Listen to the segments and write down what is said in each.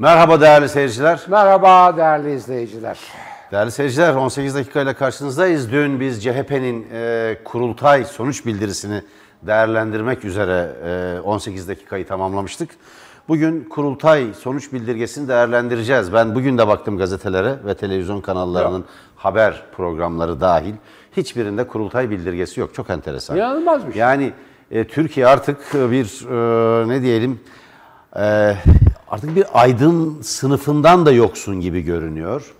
Merhaba değerli seyirciler. Merhaba değerli izleyiciler. Değerli seyirciler 18 dakikayla karşınızdayız. Dün biz CHP'nin e, kurultay sonuç bildirisini değerlendirmek üzere e, 18 dakikayı tamamlamıştık. Bugün kurultay sonuç bildirgesini değerlendireceğiz. Ben bugün de baktım gazetelere ve televizyon kanallarının yok. haber programları dahil. Hiçbirinde kurultay bildirgesi yok. Çok enteresan. İnanılmazmış. Yani e, Türkiye artık bir e, ne diyelim e, artık bir aydın sınıfından da yoksun gibi görünüyor.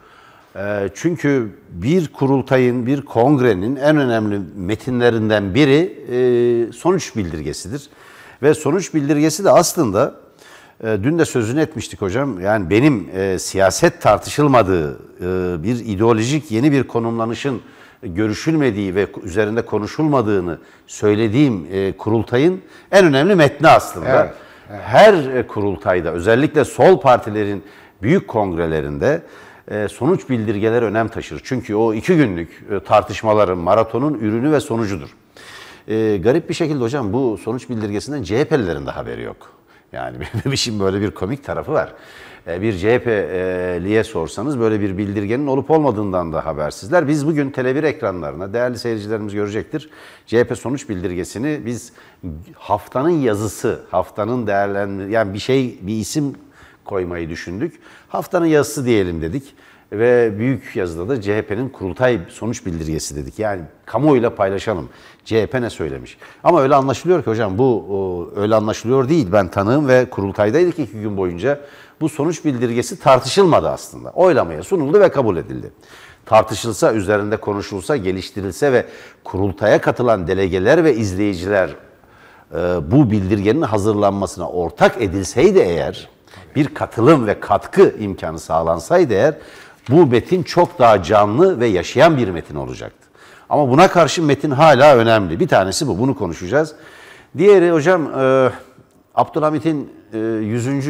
E, çünkü bir kurultayın, bir kongrenin en önemli metinlerinden biri e, sonuç bildirgesidir. Ve sonuç bildirgesi de aslında e, dün de sözünü etmiştik hocam. Yani benim e, siyaset tartışılmadığı e, bir ideolojik yeni bir konumlanışın görüşülmediği ve üzerinde konuşulmadığını söylediğim e, kurultayın en önemli metni aslında. Evet her kurultayda özellikle sol partilerin büyük kongrelerinde e, sonuç bildirgeleri önem taşır. Çünkü o iki günlük e, tartışmaların, maratonun ürünü ve sonucudur. E, garip bir şekilde hocam bu sonuç bildirgesinden CHP'lilerin de haberi yok. Yani bir işin böyle bir komik tarafı var. E, bir CHP'liye sorsanız böyle bir bildirgenin olup olmadığından da habersizler. Biz bugün tele ekranlarına değerli seyircilerimiz görecektir. CHP sonuç bildirgesini biz haftanın yazısı, haftanın değerlendirme yani bir şey bir isim koymayı düşündük. Haftanın yazısı diyelim dedik ve büyük yazıda da CHP'nin kurultay sonuç bildirgesi dedik. Yani kamuoyuyla paylaşalım. CHP ne söylemiş? Ama öyle anlaşılıyor ki hocam bu öyle anlaşılıyor değil. Ben tanığım ve kurultaydaydık iki gün boyunca. Bu sonuç bildirgesi tartışılmadı aslında. Oylamaya sunuldu ve kabul edildi. Tartışılsa, üzerinde konuşulsa, geliştirilse ve kurultaya katılan delegeler ve izleyiciler e, bu bildirgenin hazırlanmasına ortak edilseydi eğer bir katılım ve katkı imkanı sağlansaydı eğer bu metin çok daha canlı ve yaşayan bir metin olacaktı. Ama buna karşı metin hala önemli. Bir tanesi bu, bunu konuşacağız. Diğeri hocam e, Abdülhamit'in e, 100.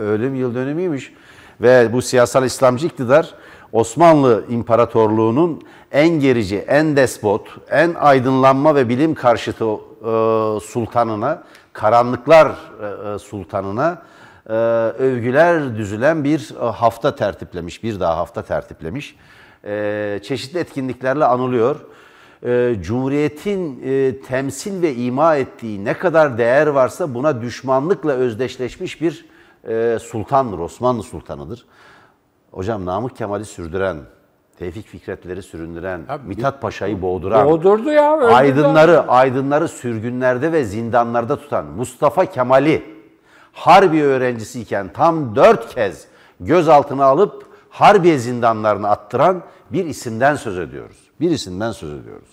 ölüm yıl dönümüymüş ve bu siyasal İslamcı iktidar Osmanlı İmparatorluğu'nun en gerici, en despot, en aydınlanma ve bilim karşıtı e, sultanına, karanlıklar e, e sultanına ee, övgüler düzülen bir e, hafta tertiplemiş, bir daha hafta tertiplemiş. Ee, çeşitli etkinliklerle anılıyor. Ee, Cumhuriyet'in e, temsil ve ima ettiği ne kadar değer varsa buna düşmanlıkla özdeşleşmiş bir e, sultandır, Osmanlı sultanıdır. Hocam Namık Kemal'i sürdüren, Tevfik Fikretleri süründüren, ya, Mithat Paşa'yı boğduran, boğdurdu ya, aydınları, aydınları sürgünlerde ve zindanlarda tutan Mustafa Kemal'i Harbi öğrencisiyken tam dört kez gözaltına alıp Harbiye zindanlarına attıran bir isimden söz ediyoruz. Bir isimden söz ediyoruz.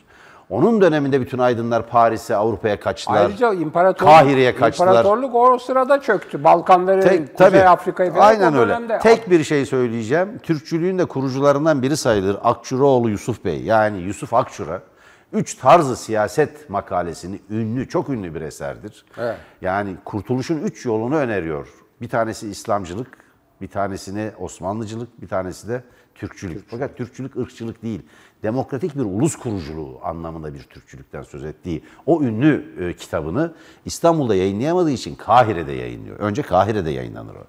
Onun döneminde bütün aydınlar Paris'e, Avrupa'ya kaçtılar. Ayrıca imparatorluk, Kahire'ye kaçtılar. İmparatorluk o sırada çöktü. Balkanları, Tek, Kuzey tabii, Afrika'yı falan Aynen öyle. Dönemde. Tek bir şey söyleyeceğim. Türkçülüğün de kurucularından biri sayılır Akçuraoğlu Yusuf Bey. Yani Yusuf Akçura. Üç Tarzı Siyaset makalesini ünlü, çok ünlü bir eserdir. Evet. Yani kurtuluşun üç yolunu öneriyor. Bir tanesi İslamcılık, bir tanesini Osmanlıcılık, bir tanesi de Türkçülük. Türkçülük. Fakat Türkçülük ırkçılık değil. Demokratik bir ulus kuruculuğu anlamında bir Türkçülükten söz ettiği o ünlü e, kitabını İstanbul'da yayınlayamadığı için Kahire'de yayınlıyor. Önce Kahire'de yayınlanır o.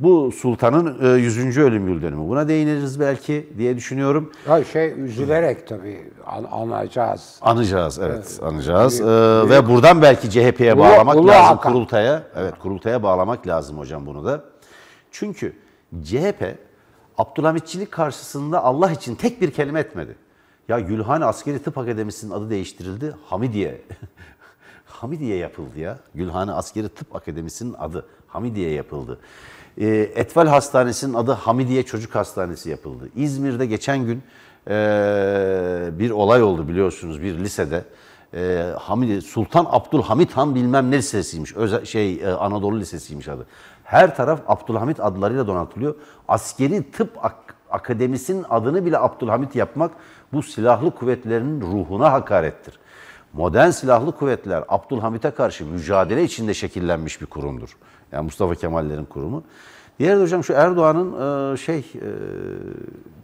Bu sultanın 100. ölüm yıl dönümü. Buna değiniriz belki diye düşünüyorum. Ya şey üzülerek tabii an, anacağız. Anacağız evet, anacağız. Büyük, şey, ee, şey, büyük. Ve buradan belki CHP'ye bağlamak Ulu, lazım Hakan. kurultaya. Evet kurultaya bağlamak lazım hocam bunu da. Çünkü CHP Abdülhamitçilik karşısında Allah için tek bir kelime etmedi. Ya Gülhane Askeri Tıp Akademisi'nin adı değiştirildi. Hamidiye. Hamidiye yapıldı ya. Gülhane Askeri Tıp Akademisi'nin adı. Hamidiye yapıldı. E, Etval Hastanesi'nin adı Hamidiye Çocuk Hastanesi yapıldı. İzmir'de geçen gün e, bir olay oldu biliyorsunuz bir lisede. E, ee, Hamid, Sultan Abdülhamit Han bilmem ne lisesiymiş. Özel, şey e, Anadolu Lisesiymiş adı. Her taraf Abdülhamit adlarıyla donatılıyor. Askeri Tıp Ak Akademisi'nin adını bile Abdülhamit yapmak bu silahlı kuvvetlerin ruhuna hakarettir. Modern silahlı kuvvetler Abdülhamit'e karşı mücadele içinde şekillenmiş bir kurumdur. Yani Mustafa Kemal'lerin kurumu. Diğer de hocam şu Erdoğan'ın e, şey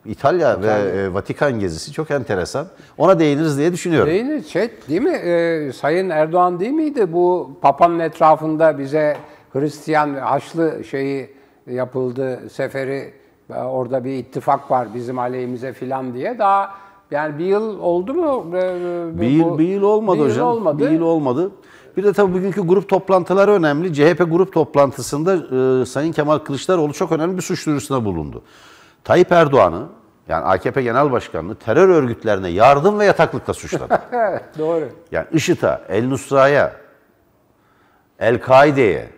İtalya, e, İtalya ve e, Vatikan gezisi çok enteresan. Ona değiniriz diye düşünüyorum. Değinir. Şey değil mi? Ee, Sayın Erdoğan değil miydi bu Papa'nın etrafında bize Hristiyan Haçlı şeyi yapıldı seferi orada bir ittifak var bizim aleyhimize filan diye daha yani bir yıl oldu mu? Bir yıl, bir yıl olmadı bir hocam. Yıl olmadı. Bir yıl olmadı. Bir de tabii bugünkü grup toplantıları önemli. CHP grup toplantısında e, Sayın Kemal Kılıçdaroğlu çok önemli bir suç duyurusuna bulundu. Tayyip Erdoğan'ı yani AKP Genel Başkanı'nı terör örgütlerine yardım ve yataklıkla suçladı. Doğru. Yani IŞİD'e, El Nusra'ya, El-Kaide'ye,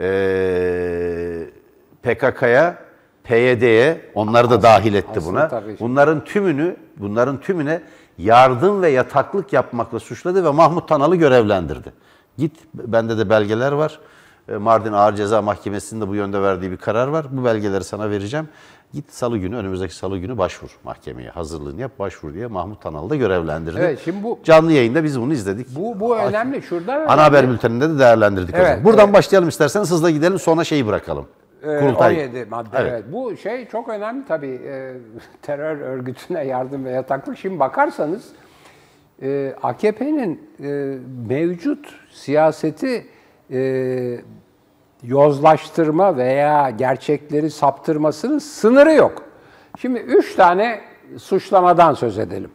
e, PKK'ya, PYD'ye onları da dahil etti Aslında buna. Tabii. Bunların tümünü, bunların tümüne yardım ve yataklık yapmakla suçladı ve Mahmut Tanal'ı görevlendirdi. Git, bende de belgeler var. E, Mardin Ağır Ceza Mahkemesi'nin de bu yönde verdiği bir karar var. Bu belgeleri sana vereceğim. Git salı günü, önümüzdeki salı günü başvur mahkemeye. Hazırlığını yap, başvur diye Mahmut Tanal'ı da görevlendirdi. Evet, şimdi bu canlı yayında biz bunu izledik. Bu bu önemli. Şurada önemli. Ana haber bülteninde de değerlendirdik. Evet, Buradan evet. başlayalım isterseniz hızla gidelim sonra şeyi bırakalım. Ee, Kurultay. 17 madde. Evet. evet. Bu şey çok önemli tabii. E, terör örgütüne yardım ve yataklık. Şimdi bakarsanız e, ee, AKP'nin e, mevcut siyaseti e, yozlaştırma veya gerçekleri saptırmasının sınırı yok. Şimdi üç tane suçlamadan söz edelim.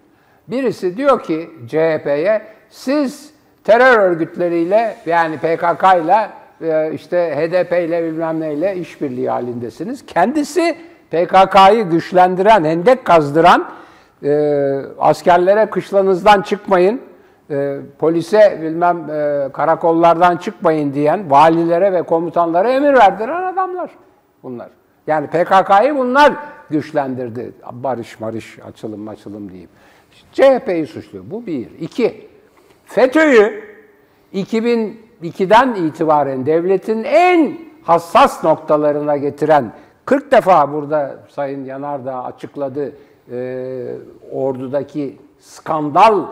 Birisi diyor ki CHP'ye siz terör örgütleriyle yani PKK ile e, işte HDP ile bilmem neyle işbirliği halindesiniz. Kendisi PKK'yı güçlendiren, hendek kazdıran e, askerlere kışlanızdan çıkmayın, e, polise bilmem e, karakollardan çıkmayın diyen valilere ve komutanlara emir verdiren adamlar bunlar. Yani PKK'yı bunlar güçlendirdi. Barış marış açılım açılım diyeyim. CHP'yi suçluyor. Bu bir. İki, FETÖ'yü 2002'den itibaren devletin en hassas noktalarına getiren 40 defa burada Sayın Yanardağ açıkladı e, ordudaki skandal,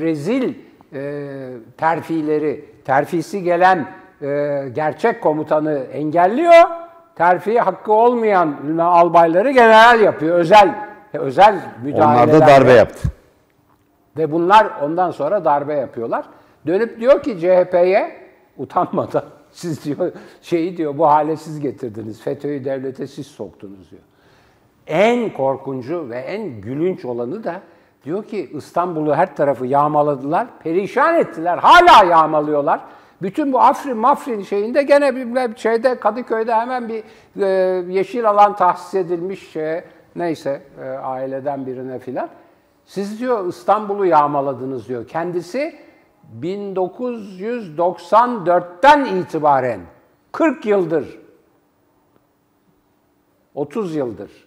rezil e, terfileri, terfisi gelen e, gerçek komutanı engelliyor. Terfi hakkı olmayan albayları general yapıyor. Özel özel müdahaleler. Onlar da darbe yaptı. Ve bunlar ondan sonra darbe yapıyorlar. Dönüp diyor ki CHP'ye utanmadan siz diyor şeyi diyor bu hale siz getirdiniz. FETÖ'yü devlete siz soktunuz diyor. En korkuncu ve en gülünç olanı da diyor ki İstanbul'u her tarafı yağmaladılar, perişan ettiler, hala yağmalıyorlar. Bütün bu Afrin Mafrin şeyinde gene bir şeyde Kadıköy'de hemen bir e, yeşil alan tahsis edilmiş e, neyse e, aileden birine filan. Siz diyor İstanbul'u yağmaladınız diyor. Kendisi 1994'ten itibaren 40 yıldır 30 yıldır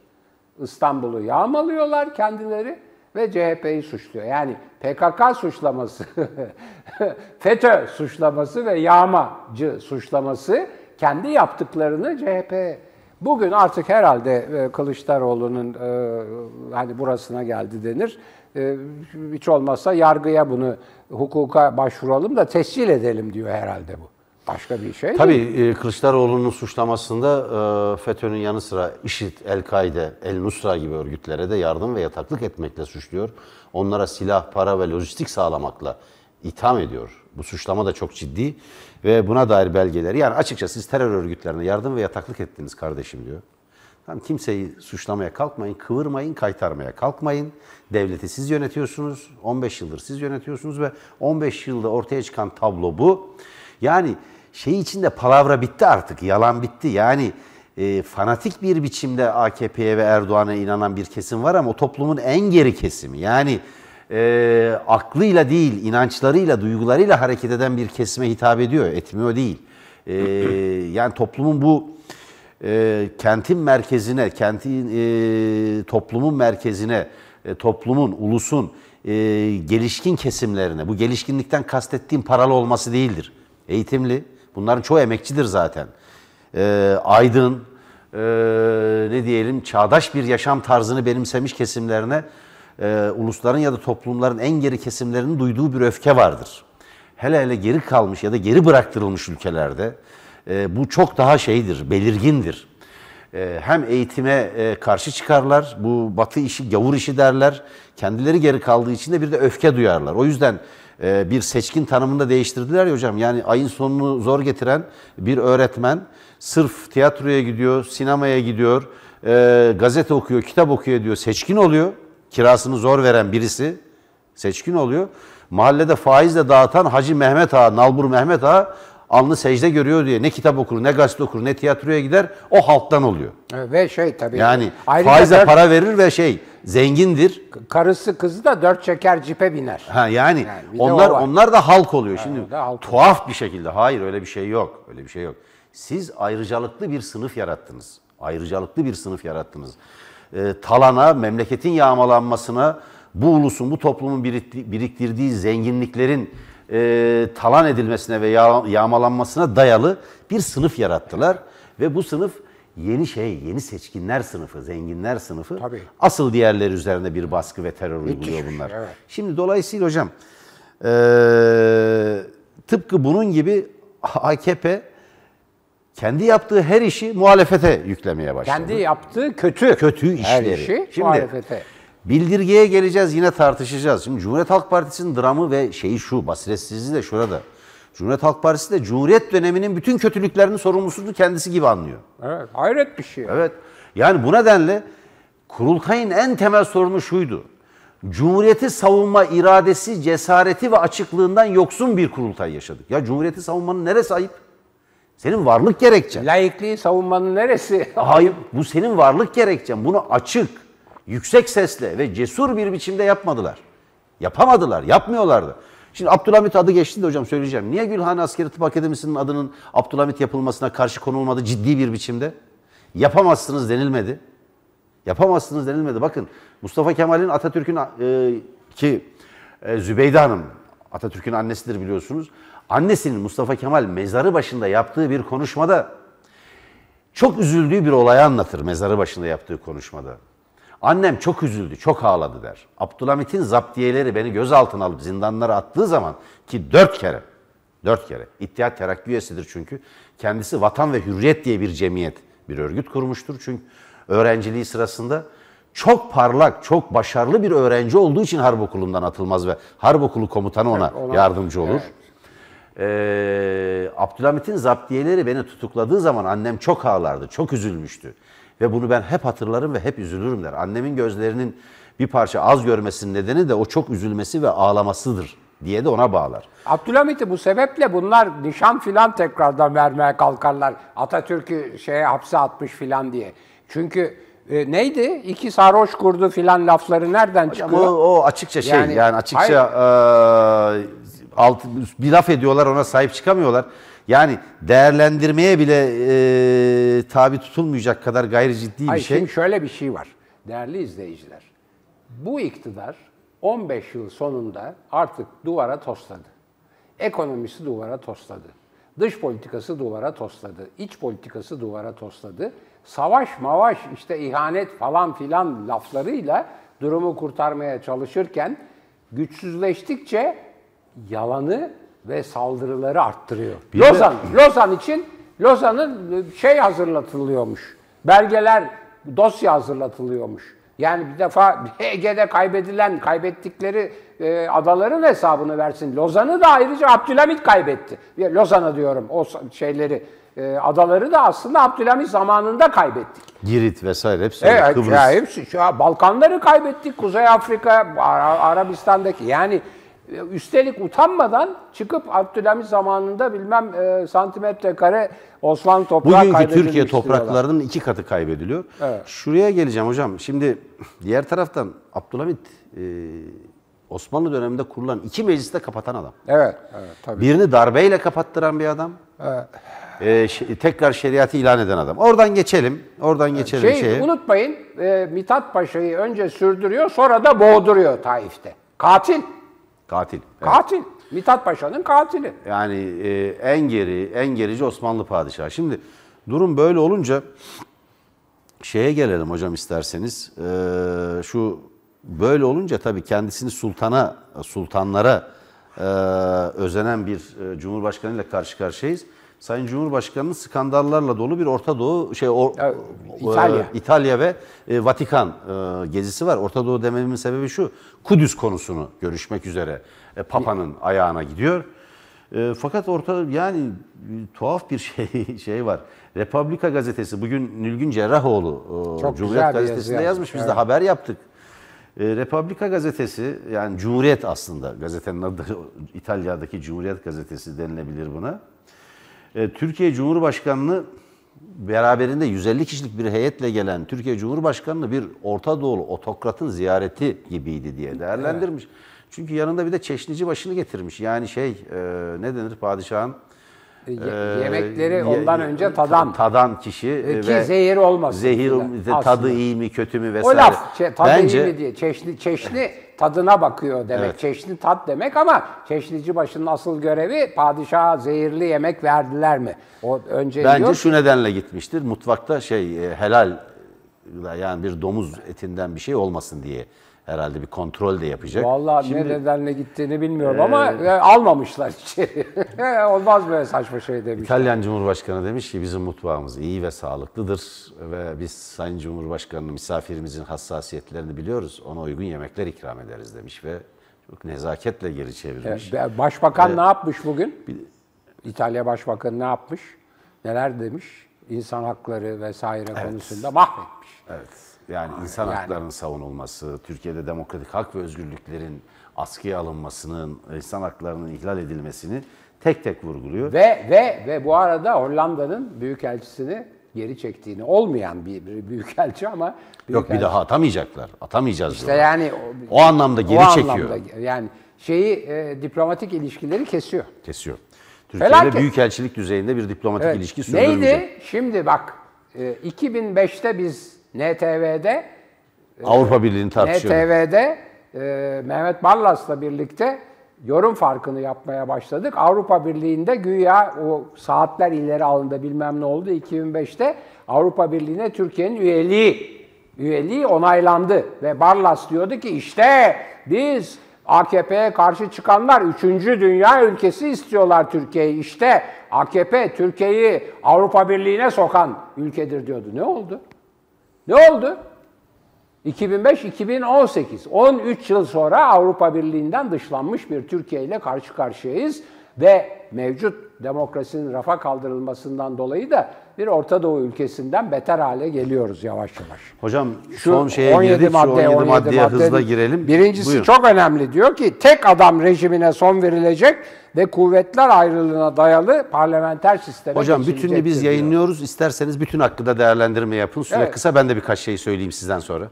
İstanbul'u yağmalıyorlar kendileri ve CHP'yi suçluyor. Yani PKK suçlaması, FETÖ suçlaması ve yağmacı suçlaması kendi yaptıklarını CHP Bugün artık herhalde e, Kılıçdaroğlu'nun e, hani burasına geldi denir. E, hiç olmazsa yargıya bunu hukuka başvuralım da tescil edelim diyor herhalde bu başka bir şey Tabii değil. E, Kılıçdaroğlu'nun suçlamasında e, FETÖ'nün yanı sıra IŞİD, El-Kaide, El-Nusra gibi örgütlere de yardım ve yataklık etmekle suçluyor. Onlara silah, para ve lojistik sağlamakla itham ediyor. Bu suçlama da çok ciddi ve buna dair belgeleri yani açıkçası siz terör örgütlerine yardım ve yataklık ettiniz kardeşim diyor. Tam kimseyi suçlamaya kalkmayın, kıvırmayın, kaytarmaya kalkmayın. Devleti siz yönetiyorsunuz, 15 yıldır siz yönetiyorsunuz ve 15 yılda ortaya çıkan tablo bu. Yani şey içinde palavra bitti artık, yalan bitti. Yani e, fanatik bir biçimde AKP'ye ve Erdoğan'a inanan bir kesim var ama o toplumun en geri kesimi. Yani e, aklıyla değil, inançlarıyla, duygularıyla hareket eden bir kesime hitap ediyor, etmiyor değil. E, yani toplumun bu e, kentin merkezine, kentin e, toplumun merkezine, e, toplumun, ulusun e, gelişkin kesimlerine, bu gelişkinlikten kastettiğim paralı olması değildir. Eğitimli, Bunların çoğu emekçidir zaten. E, aydın, e, ne diyelim çağdaş bir yaşam tarzını benimsemiş kesimlerine e, ulusların ya da toplumların en geri kesimlerinin duyduğu bir öfke vardır. Hele hele geri kalmış ya da geri bıraktırılmış ülkelerde e, bu çok daha şeydir, belirgindir. E, hem eğitime e, karşı çıkarlar, bu batı işi, gavur işi derler. Kendileri geri kaldığı için de bir de öfke duyarlar. O yüzden e, bir seçkin tanımında değiştirdiler ya hocam. Yani ayın sonunu zor getiren bir öğretmen sırf tiyatroya gidiyor, sinemaya gidiyor, e, gazete okuyor, kitap okuyor diyor. Seçkin oluyor. Kirasını zor veren birisi seçkin oluyor. Mahallede faizle dağıtan Hacı Mehmet Ağa, Nalbur Mehmet Ağa alnı secde görüyor diye ne kitap okur, ne gazete okur, ne tiyatroya gider o halktan oluyor. Ve şey tabii. Yani Ayrıca faize dört, para verir ve şey zengindir. Karısı kızı da dört çeker cipe biner. Ha yani, yani onlar onlar da halk oluyor. Yani Şimdi halk tuhaf oluyor. bir şekilde hayır öyle bir şey yok. Öyle bir şey yok. Siz ayrıcalıklı bir sınıf yarattınız. Ayrıcalıklı bir sınıf yarattınız. E, talana, memleketin yağmalanmasına, bu ulusun, bu toplumun biriktirdiği zenginliklerin e, talan edilmesine ve yağ, yağmalanmasına dayalı bir sınıf yarattılar. Ve bu sınıf yeni şey, yeni seçkinler sınıfı, zenginler sınıfı Tabii. asıl diğerleri üzerinde bir baskı ve terör uyguluyor bunlar. Evet. Şimdi dolayısıyla hocam e, tıpkı bunun gibi AKP kendi yaptığı her işi muhalefete yüklemeye başladı. Kendi yaptığı kötü. Kötü işleri. Her işi Şimdi, muhalefete. Bildirgeye geleceğiz yine tartışacağız. Şimdi Cumhuriyet Halk Partisi'nin dramı ve şeyi şu basiretsizliği de şurada. Cumhuriyet Halk Partisi de Cumhuriyet döneminin bütün kötülüklerinin sorumlusunu kendisi gibi anlıyor. Evet hayret bir şey. Evet yani bu nedenle kurultayın en temel sorunu şuydu. Cumhuriyeti savunma iradesi, cesareti ve açıklığından yoksun bir kurultay yaşadık. Ya Cumhuriyeti savunmanın neresi ayıp? Senin varlık gerekçen. Laikliği savunmanın neresi? Ayıp bu senin varlık gerekçen. Bunu açık, yüksek sesle ve cesur bir biçimde yapmadılar. Yapamadılar, yapmıyorlardı. Şimdi Abdülhamit adı geçti de hocam söyleyeceğim. Niye Gülhane Askeri Tıp Akademisi'nin adının Abdülhamit yapılmasına karşı konulmadı ciddi bir biçimde? Yapamazsınız denilmedi. Yapamazsınız denilmedi. Bakın Mustafa Kemal'in Atatürk'ün e, ki e, Zübeyde Hanım Atatürk'ün annesidir biliyorsunuz. Annesinin Mustafa Kemal mezarı başında yaptığı bir konuşmada çok üzüldüğü bir olayı anlatır mezarı başında yaptığı konuşmada. Annem çok üzüldü, çok ağladı der. Abdülhamit'in zaptiyeleri beni gözaltına alıp zindanlara attığı zaman ki dört kere, dört kere İttihat Terakki üyesidir çünkü. Kendisi Vatan ve Hürriyet diye bir cemiyet, bir örgüt kurmuştur. Çünkü öğrenciliği sırasında çok parlak, çok başarılı bir öğrenci olduğu için harp okulundan atılmaz ve harp okulu komutanı ona evet, yardımcı olur. Evet. Ee, Abdülhamit'in zaptiyeleri beni tutukladığı zaman annem çok ağlardı, çok üzülmüştü. Ve bunu ben hep hatırlarım ve hep üzülürüm der. Annemin gözlerinin bir parça az görmesinin nedeni de o çok üzülmesi ve ağlamasıdır diye de ona bağlar. Abdülhamit'i bu sebeple bunlar nişan filan tekrardan vermeye kalkarlar. Atatürk'ü şeye hapse atmış filan diye. Çünkü e, neydi? İki sarhoş kurdu filan lafları nereden çıkıyor? O, o açıkça şey yani, yani açıkça e, alt, bir laf ediyorlar ona sahip çıkamıyorlar. Yani değerlendirmeye bile e, tabi tutulmayacak kadar gayri ciddi Hayır, bir şey. Şimdi şöyle bir şey var değerli izleyiciler. Bu iktidar 15 yıl sonunda artık duvara tosladı. Ekonomisi duvara tosladı. Dış politikası duvara tosladı. İç politikası duvara tosladı. Savaş mavaş işte ihanet falan filan laflarıyla durumu kurtarmaya çalışırken güçsüzleştikçe yalanı ve saldırıları arttırıyor. Bir Lozan, de... Lozan için Lozan'ın e, şey hazırlatılıyormuş. Belgeler, dosya hazırlatılıyormuş. Yani bir defa Ege'de kaybedilen, kaybettikleri e, adaların hesabını versin. Lozan'ı da ayrıca Abdülhamit kaybetti. Lozan'ı diyorum o şeyleri. E, adaları da aslında Abdülhamit zamanında kaybettik. Girit vesaire hepsi. Evet, Kıbrıs. Ya hepsi. Şu, Balkanları kaybettik. Kuzey Afrika, Arabistan'daki. Yani Üstelik utanmadan çıkıp Abdülhamit zamanında bilmem e, santimetre kare Osmanlı toprağı Bugünkü Türkiye topraklarının iki katı kaybediliyor. Evet. Şuraya geleceğim hocam. Şimdi diğer taraftan Abdülhamit e, Osmanlı döneminde kurulan iki mecliste kapatan adam. Evet. evet tabii. Birini darbeyle kapattıran bir adam. Evet. E, tekrar şeriatı ilan eden adam. Oradan geçelim. Oradan geçelim. Şey, şeye. Unutmayın e, Mithat Paşa'yı önce sürdürüyor sonra da boğduruyor Taif'te. Katil. Katil. Evet. Katil. Mithat Paşa'nın katili. Yani e, en geri, en gerici Osmanlı padişahı. Şimdi durum böyle olunca şeye gelelim hocam isterseniz. E, şu böyle olunca tabii kendisini sultana, sultanlara e, özenen bir e, cumhurbaşkanıyla karşı karşıyayız. Sayın Cumhurbaşkanı'nın skandallarla dolu bir Orta Doğu şey or, e, İtalya. E, İtalya ve e, Vatikan e, gezisi var. Orta Doğu dememin sebebi şu. Kudüs konusunu görüşmek üzere e, Papa'nın ayağına gidiyor. E, fakat orta yani e, tuhaf bir şey şey var. Republika gazetesi bugün Nülgün Cerrahoğlu e, Cumhuriyet gazetesinde yazı yazmış. Biz evet. de haber yaptık. E, Republika gazetesi yani Cumhuriyet aslında gazetenin adı İtalya'daki Cumhuriyet gazetesi denilebilir buna. E, Türkiye Cumhurbaşkanlığı beraberinde 150 kişilik bir heyetle gelen Türkiye Cumhurbaşkanlığı bir Orta Doğu otokratın ziyareti gibiydi diye değerlendirmiş. Evet. Çünkü yanında bir de çeşnici başını getirmiş. Yani şey e, ne denir padişahın Ye- ee, yemekleri ondan önce tadan. Tadan kişi e, ki ve zehir olmasın. Zehir aslında. tadı iyi mi kötü mü vesaire. O laf şey, tadı Bence, iyi mi diye çeşni çeşni tadına bakıyor demek. Evet. Çeşni tat demek ama çeşnici başının asıl görevi padişaha zehirli yemek verdiler mi? O önce Bence diyor, şu nedenle gitmiştir. Mutfakta şey e, helal yani bir domuz etinden bir şey olmasın diye herhalde bir kontrol de yapacak. Vallahi Şimdi, ne nedenle gittiğini bilmiyorum e, ama ee, almamışlar içeri. Olmaz böyle saçma şey demiş. İtalyan Cumhurbaşkanı demiş ki bizim mutfağımız iyi ve sağlıklıdır ve biz Sayın Cumhurbaşkanı'nın misafirimizin hassasiyetlerini biliyoruz. Ona uygun yemekler ikram ederiz demiş ve çok nezaketle geri çevirmiş. E, başbakan e, ne yapmış bugün? Bir, İtalya Başbakanı ne yapmış? Neler demiş? İnsan hakları vesaire evet. konusunda mahvetmiş. Evet. Yani insan yani. haklarının savunulması, Türkiye'de demokratik hak ve özgürlüklerin askıya alınmasının, insan haklarının ihlal edilmesini tek tek vurguluyor. Ve ve ve bu arada Hollanda'nın büyükelçisini geri çektiğini olmayan bir, bir büyükelçi ama büyük Yok bir daha atamayacaklar. Atamayacağız. İşte diyorlar. yani o, o anlamda geri o çekiyor. Anlamda, yani şeyi e, diplomatik ilişkileri kesiyor. Kesiyor. Türkiye'de Felaket. büyükelçilik düzeyinde bir diplomatik evet. ilişki sürdürülecek. Neydi? Şimdi bak e, 2005'te biz NTV'de e, Avrupa Birliği'ni tartışıyor. NTV'de e, Mehmet Ballas'la birlikte yorum farkını yapmaya başladık. Avrupa Birliği'nde güya o saatler ileri alındı bilmem ne oldu 2005'te Avrupa Birliği'ne Türkiye'nin üyeliği üyeliği onaylandı ve Barlas diyordu ki işte biz AKP'ye karşı çıkanlar 3. dünya ülkesi istiyorlar Türkiye'yi. İşte AKP Türkiye'yi Avrupa Birliği'ne sokan ülkedir diyordu. Ne oldu? Ne oldu? 2005-2018, 13 yıl sonra Avrupa Birliği'nden dışlanmış bir Türkiye ile karşı karşıyayız ve mevcut demokrasinin rafa kaldırılmasından dolayı da bir Orta Doğu ülkesinden beter hale geliyoruz yavaş yavaş. Hocam şu son şeye 17 girdik, madde, şu 17, 17 maddeye hızla girelim. Birincisi Buyurun. çok önemli diyor ki tek adam rejimine son verilecek ve kuvvetler ayrılığına dayalı parlamenter sisteme Hocam bütününü biz diyor. yayınlıyoruz. İsterseniz bütün hakkında değerlendirme yapın. Süre evet. kısa ben de birkaç şey söyleyeyim sizden sonra.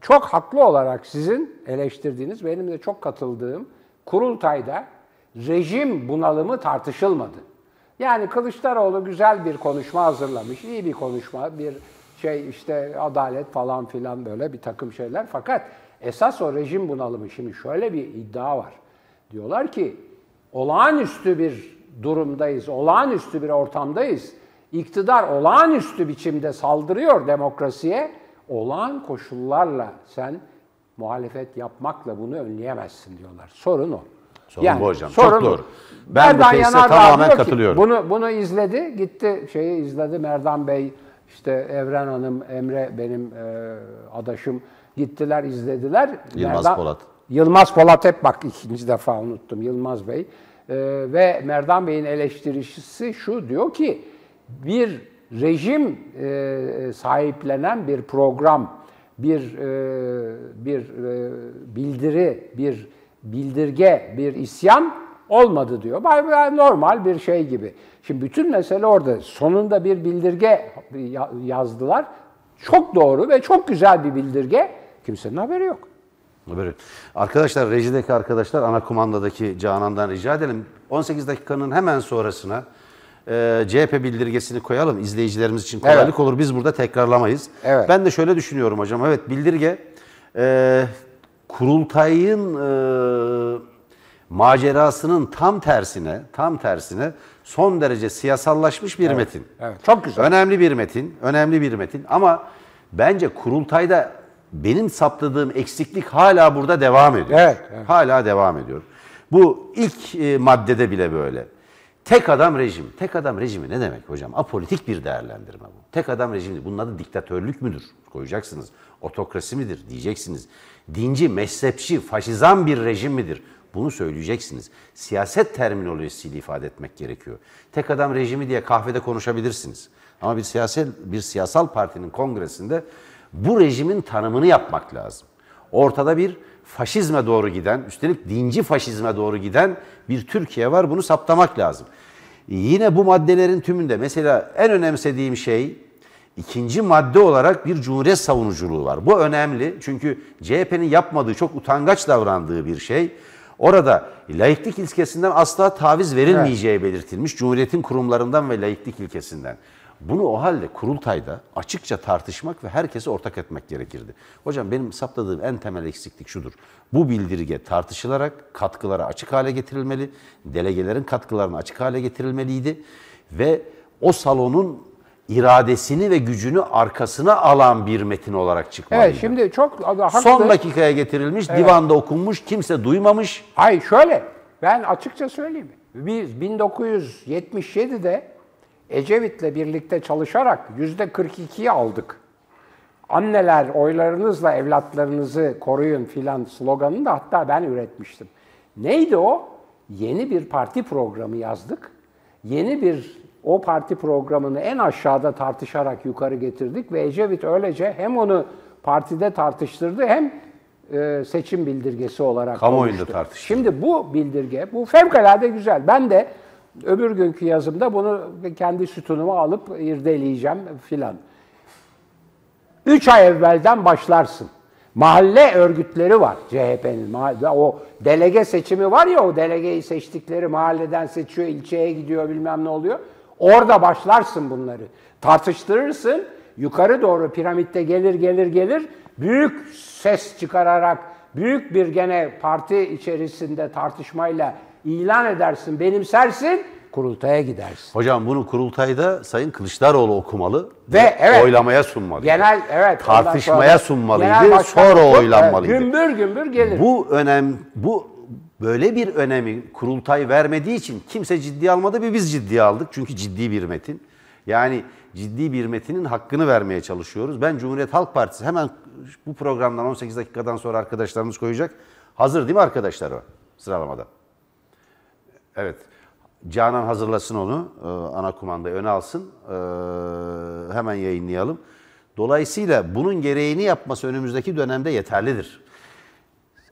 Çok haklı olarak sizin eleştirdiğiniz benim de çok katıldığım kurultayda rejim bunalımı tartışılmadı. Yani Kılıçdaroğlu güzel bir konuşma hazırlamış, iyi bir konuşma, bir şey işte adalet falan filan böyle bir takım şeyler. Fakat esas o rejim bunalımı. Şimdi şöyle bir iddia var. Diyorlar ki olağanüstü bir durumdayız, olağanüstü bir ortamdayız. İktidar olağanüstü biçimde saldırıyor demokrasiye. Olağan koşullarla sen muhalefet yapmakla bunu önleyemezsin diyorlar. Sorun o. Sorun yani, bu hocam. Sorun Çok doğru. Ben Merdan bu teyze tamamen katılıyorum. Ki, bunu, bunu izledi. Gitti şeyi izledi. Merdan Bey, işte Evren Hanım, Emre benim e, adaşım gittiler izlediler. Yılmaz Merdan, Polat. Yılmaz Polat hep bak ikinci defa unuttum Yılmaz Bey. Ee, ve Merdan Bey'in eleştirisi şu diyor ki bir rejim e, sahiplenen bir program, bir e, bir e, bildiri, bir bildirge bir isyan olmadı diyor. Normal bir şey gibi. Şimdi bütün mesele orada. Sonunda bir bildirge yazdılar. Çok doğru ve çok güzel bir bildirge. Kimsenin haberi yok. Böyle. Arkadaşlar, rejideki arkadaşlar ana kumandadaki Canan'dan rica edelim. 18 dakikanın hemen sonrasına e, CHP bildirgesini koyalım. İzleyicilerimiz için kolaylık evet. olur. Biz burada tekrarlamayız. Evet. Ben de şöyle düşünüyorum hocam. Evet bildirge e, kurultayın e, macerasının tam tersine, tam tersine son derece siyasallaşmış bir evet, metin. Evet, çok güzel. Önemli bir metin, önemli bir metin ama bence kurultayda benim saptadığım eksiklik hala burada devam ediyor. Evet, evet. Hala devam ediyor. Bu ilk e, maddede bile böyle. Tek adam rejim. Tek adam rejimi ne demek hocam? Apolitik bir değerlendirme bu. Tek adam rejimi. Bunun adı diktatörlük müdür? Koyacaksınız. Otokrasi midir? Diyeceksiniz. Dinci, mezhepçi, faşizan bir rejim midir? Bunu söyleyeceksiniz. Siyaset terminolojisiyle ifade etmek gerekiyor. Tek adam rejimi diye kahvede konuşabilirsiniz. Ama bir siyasal bir siyasal partinin kongresinde bu rejimin tanımını yapmak lazım ortada bir faşizme doğru giden, üstelik dinci faşizme doğru giden bir Türkiye var. Bunu saptamak lazım. Yine bu maddelerin tümünde mesela en önemsediğim şey ikinci madde olarak bir cumhuriyet savunuculuğu var. Bu önemli çünkü CHP'nin yapmadığı çok utangaç davrandığı bir şey. Orada laiklik ilkesinden asla taviz verilmeyeceği evet. belirtilmiş. Cumhuriyetin kurumlarından ve laiklik ilkesinden. Bunu o halde kurultayda açıkça tartışmak ve herkese ortak etmek gerekirdi. Hocam benim saptadığım en temel eksiklik şudur. Bu bildirge tartışılarak katkılara açık hale getirilmeli, delegelerin katkılarına açık hale getirilmeliydi ve o salonun iradesini ve gücünü arkasına alan bir metin olarak çıkmalıydı. Evet şimdi çok haklı. Son dakikaya getirilmiş, evet. divanda okunmuş, kimse duymamış. Hayır şöyle, ben açıkça söyleyeyim. Biz 1977'de Ecevit'le birlikte çalışarak yüzde 42'yi aldık. Anneler oylarınızla evlatlarınızı koruyun filan sloganını da hatta ben üretmiştim. Neydi o? Yeni bir parti programı yazdık. Yeni bir o parti programını en aşağıda tartışarak yukarı getirdik ve Ecevit öylece hem onu partide tartıştırdı hem e, seçim bildirgesi olarak kamuoyunda tartıştı. Şimdi bu bildirge, bu fevkalade güzel. Ben de Öbür günkü yazımda bunu kendi sütunuma alıp irdeleyeceğim filan. Üç ay evvelden başlarsın. Mahalle örgütleri var CHP'nin. O delege seçimi var ya o delegeyi seçtikleri mahalleden seçiyor, ilçeye gidiyor bilmem ne oluyor. Orada başlarsın bunları. Tartıştırırsın. Yukarı doğru piramitte gelir gelir gelir büyük ses çıkararak büyük bir gene parti içerisinde tartışmayla ilan edersin, benimsersin, kurultaya gidersin. Hocam bunu kurultayda Sayın Kılıçdaroğlu okumalı ve, ve evet, oylamaya sunmalı. Genel evet tartışmaya sonra, sunmalıydı. Genel sonra oylanmalıydı. Evet, gümbür gümbür gelir. Bu önem bu böyle bir önemi kurultay vermediği için kimse ciddiye almadı bir biz ciddiye aldık. Çünkü ciddi bir metin. Yani ciddi bir metinin hakkını vermeye çalışıyoruz. Ben Cumhuriyet Halk Partisi hemen bu programdan 18 dakikadan sonra arkadaşlarımız koyacak. Hazır değil mi arkadaşlar o sıralamada? Evet. Canan hazırlasın onu. Ee, ana kumandayı öne alsın. Ee, hemen yayınlayalım. Dolayısıyla bunun gereğini yapması önümüzdeki dönemde yeterlidir.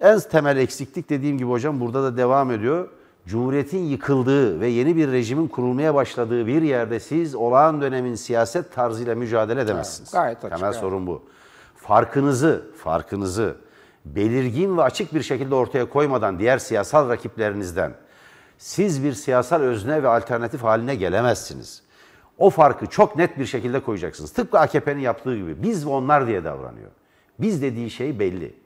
En temel eksiklik dediğim gibi hocam burada da devam ediyor. Cumhuriyetin yıkıldığı ve yeni bir rejimin kurulmaya başladığı bir yerde siz olağan dönemin siyaset tarzıyla mücadele edemezsiniz. Evet, gayet açık. Temel yani. sorun bu. Farkınızı, farkınızı belirgin ve açık bir şekilde ortaya koymadan diğer siyasal rakiplerinizden siz bir siyasal özne ve alternatif haline gelemezsiniz. O farkı çok net bir şekilde koyacaksınız. Tıpkı AKP'nin yaptığı gibi biz ve onlar diye davranıyor. Biz dediği şey belli.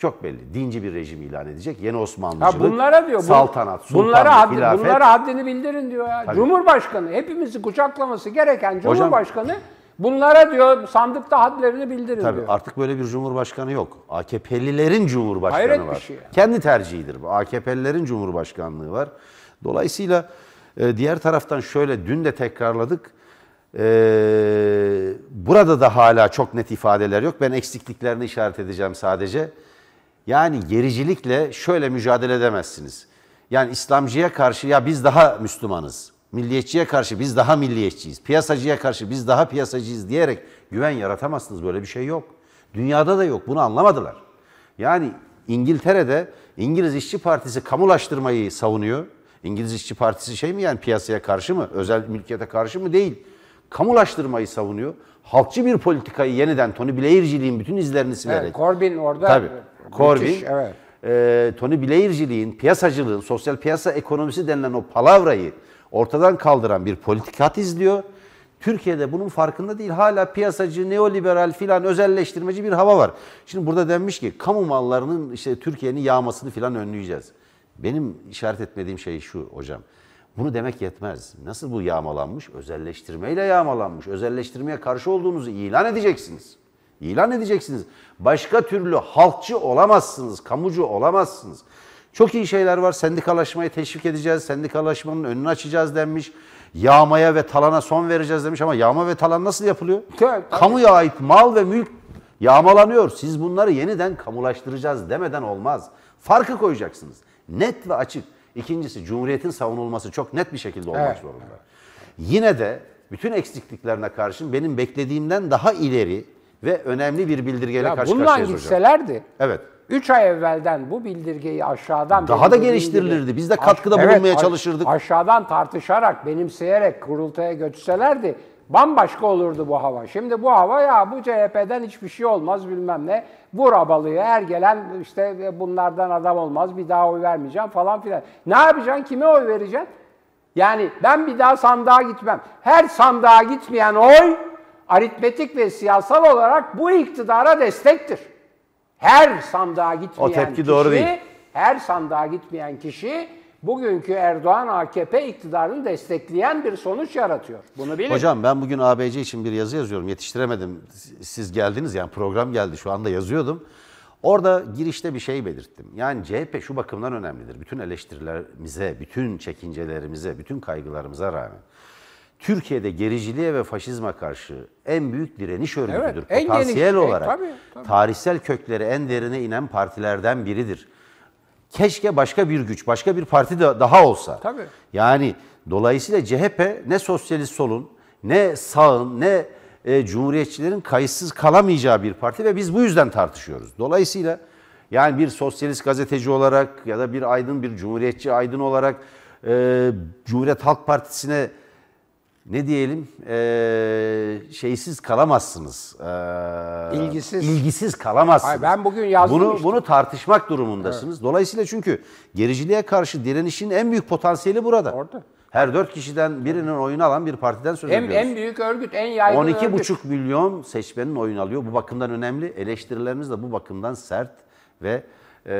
Çok belli. Dinci bir rejim ilan edecek. Yeni Osmanlıcılık, ha bunlara diyor, bu, saltanat, sultanlık, bunlara haddi, hilafet. Bunlara haddini bildirin diyor ya. Tabii. Cumhurbaşkanı, hepimizi kucaklaması gereken Cumhurbaşkanı Hocam, bunlara diyor sandıkta hadlerini bildirin tabii, diyor. Artık böyle bir cumhurbaşkanı yok. AKP'lilerin cumhurbaşkanı Hayret var. Bir şey yani. Kendi tercihidir bu. AKP'lilerin cumhurbaşkanlığı var. Dolayısıyla e, diğer taraftan şöyle dün de tekrarladık. Ee, burada da hala çok net ifadeler yok. Ben eksikliklerini işaret edeceğim sadece. Yani gericilikle şöyle mücadele edemezsiniz. Yani İslamcıya karşı ya biz daha Müslümanız, milliyetçiye karşı biz daha milliyetçiyiz, piyasacıya karşı biz daha piyasacıyız diyerek güven yaratamazsınız. Böyle bir şey yok. Dünyada da yok. Bunu anlamadılar. Yani İngiltere'de İngiliz İşçi Partisi kamulaştırmayı savunuyor. İngiliz İşçi Partisi şey mi yani piyasaya karşı mı, özel mülkiyete karşı mı? Değil. Kamulaştırmayı savunuyor halkçı bir politikayı yeniden Tony Blair'ciliğin bütün izlerini silerek. Evet, Corbyn orada. Tabii. Corbyn. Müthiş, evet. E, Tony Blair'ciliğin, piyasacılığın, sosyal piyasa ekonomisi denilen o palavrayı ortadan kaldıran bir politikat izliyor. Türkiye'de bunun farkında değil. Hala piyasacı, neoliberal filan özelleştirmeci bir hava var. Şimdi burada denmiş ki kamu mallarının işte Türkiye'nin yağmasını filan önleyeceğiz. Benim işaret etmediğim şey şu hocam. Bunu demek yetmez. Nasıl bu yağmalanmış? Özelleştirmeyle yağmalanmış. Özelleştirmeye karşı olduğunuzu ilan edeceksiniz. İlan edeceksiniz. Başka türlü halkçı olamazsınız, kamucu olamazsınız. Çok iyi şeyler var. Sendikalaşmayı teşvik edeceğiz. Sendikalaşmanın önünü açacağız denmiş. Yağmaya ve talana son vereceğiz demiş ama yağma ve talan nasıl yapılıyor? Kamuya ait mal ve mülk yağmalanıyor. Siz bunları yeniden kamulaştıracağız demeden olmaz. Farkı koyacaksınız. Net ve açık. İkincisi Cumhuriyet'in savunulması çok net bir şekilde olmak evet. zorunda. Yine de bütün eksikliklerine karşın benim beklediğimden daha ileri ve önemli bir bildirgeyle ya karşı karşıyayız hocam. Bundan gitselerdi. Evet. 3 ay evvelden bu bildirgeyi aşağıdan... Daha da geliştirilirdi. Biz de katkıda aş, bulunmaya evet, çalışırdık. Aşağıdan tartışarak, benimseyerek kurultaya götürselerdi Bambaşka olurdu bu hava. Şimdi bu hava ya bu CHP'den hiçbir şey olmaz bilmem ne. Vur abalıyı her gelen işte bunlardan adam olmaz bir daha oy vermeyeceğim falan filan. Ne yapacaksın kime oy vereceksin? Yani ben bir daha sandığa gitmem. Her sandığa gitmeyen oy aritmetik ve siyasal olarak bu iktidara destektir. Her sandığa gitmeyen o tepki kişi, doğru değil. her sandığa gitmeyen kişi bugünkü Erdoğan AKP iktidarını destekleyen bir sonuç yaratıyor. Bunu bilin. Hocam ben bugün ABC için bir yazı yazıyorum. Yetiştiremedim. Siz geldiniz yani program geldi şu anda yazıyordum. Orada girişte bir şey belirttim. Yani CHP şu bakımdan önemlidir. Bütün eleştirilerimize, bütün çekincelerimize, bütün kaygılarımıza rağmen Türkiye'de gericiliğe ve faşizme karşı en büyük direniş örgütüdür. Evet, Potansiyel en geniş, e, olarak e, tabii, tabii. tarihsel kökleri en derine inen partilerden biridir. Keşke başka bir güç, başka bir parti de daha olsa. Tabii. Yani dolayısıyla CHP ne sosyalist solun, ne sağın, ne e, cumhuriyetçilerin kayıtsız kalamayacağı bir parti ve biz bu yüzden tartışıyoruz. Dolayısıyla yani bir sosyalist gazeteci olarak ya da bir aydın, bir cumhuriyetçi aydın olarak e, Cumhuriyet Halk Partisi'ne ne diyelim e, şeysiz kalamazsınız. E, ilgisiz. İlgisiz kalamazsınız. Hayır, ben bugün yazdım bunu, işte. bunu tartışmak durumundasınız. Evet. Dolayısıyla çünkü gericiliğe karşı direnişin en büyük potansiyeli burada. Orada. Her dört kişiden birinin oyunu alan bir partiden söz ediyoruz. En büyük örgüt, en yaygın 12 örgüt. 12,5 milyon seçmenin oyunu alıyor. Bu bakımdan önemli. Eleştirilerimiz de bu bakımdan sert ve e,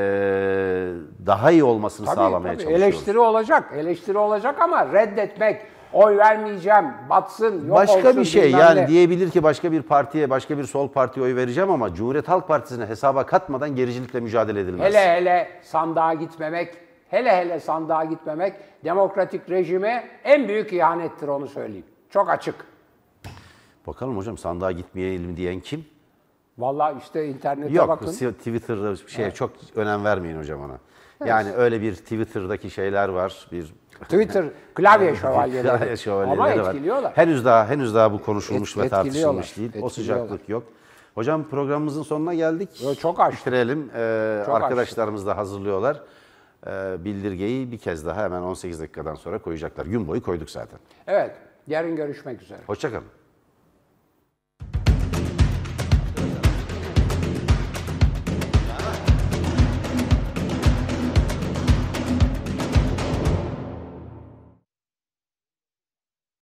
daha iyi olmasını tabii, sağlamaya tabii. çalışıyoruz. Eleştiri olacak, eleştiri olacak ama reddetmek, oy vermeyeceğim, batsın, yok Başka olsun, bir şey yani ne. diyebilir ki başka bir partiye, başka bir sol partiye oy vereceğim ama Cumhuriyet Halk Partisi'ne hesaba katmadan gericilikle mücadele edilmez. Hele hele sandığa gitmemek, hele hele sandığa gitmemek demokratik rejime en büyük ihanettir onu söyleyeyim. Çok açık. Bakalım hocam sandığa gitmeyelim diyen kim? Valla işte internete Yok, bakın. Yok Twitter'da şeye evet. çok önem vermeyin hocam ona. Yani öyle bir Twitter'daki şeyler var. Bir Twitter klavye şövalyeleri. klavye şövalyeleri Ama etkiliyorlar. Var. Henüz daha henüz daha bu konuşulmuş Et, ve tartışılmış değil. O sıcaklık yok. Hocam programımızın sonuna geldik. çok açtık. Bitirelim. Ee, arkadaşlarımız açtık. da hazırlıyorlar. Ee, bildirgeyi bir kez daha hemen 18 dakikadan sonra koyacaklar. Gün boyu koyduk zaten. Evet. Yarın görüşmek üzere. Hoşçakalın.